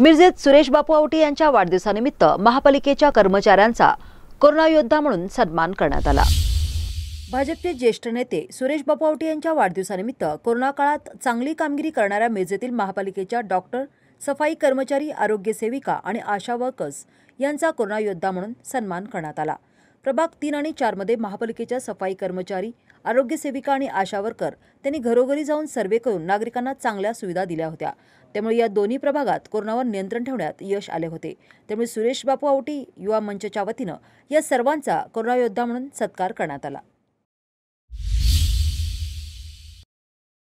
मिरजेत सुरेश बापू यांच्या वाढदिवसानिमित्त महापालिकेच्या कर्मचाऱ्यांचा कोरोना योद्धा म्हणून सन्मान करण्यात आला भाजपचे ज्येष्ठ नेते सुरेश बापू आवटे यांच्या वाढदिवसानिमित्त कोरोना काळात चांगली कामगिरी करणाऱ्या मिरजेतील महापालिकेच्या डॉक्टर सफाई कर्मचारी आरोग्य सेविका आणि आशा वर्कर्स यांचा कोरोना योद्धा म्हणून सन्मान करण्यात आला प्रभाग तीन आणि चारमध्ये महापालिकेच्या सफाई कर्मचारी आरोग्य सेविका आणि आशा वर्कर त्यांनी घरोघरी जाऊन सर्वे करून नागरिकांना चांगल्या सुविधा दिल्या होत्या त्यामुळे या दोन्ही प्रभागात कोरोनावर नियंत्रण ठेवण्यात यश आले होते त्यामुळे सुरेश बापू आवटी युवा मंचच्या वतीनं या सर्वांचा कोरोना योद्धा म्हणून सत्कार करण्यात आला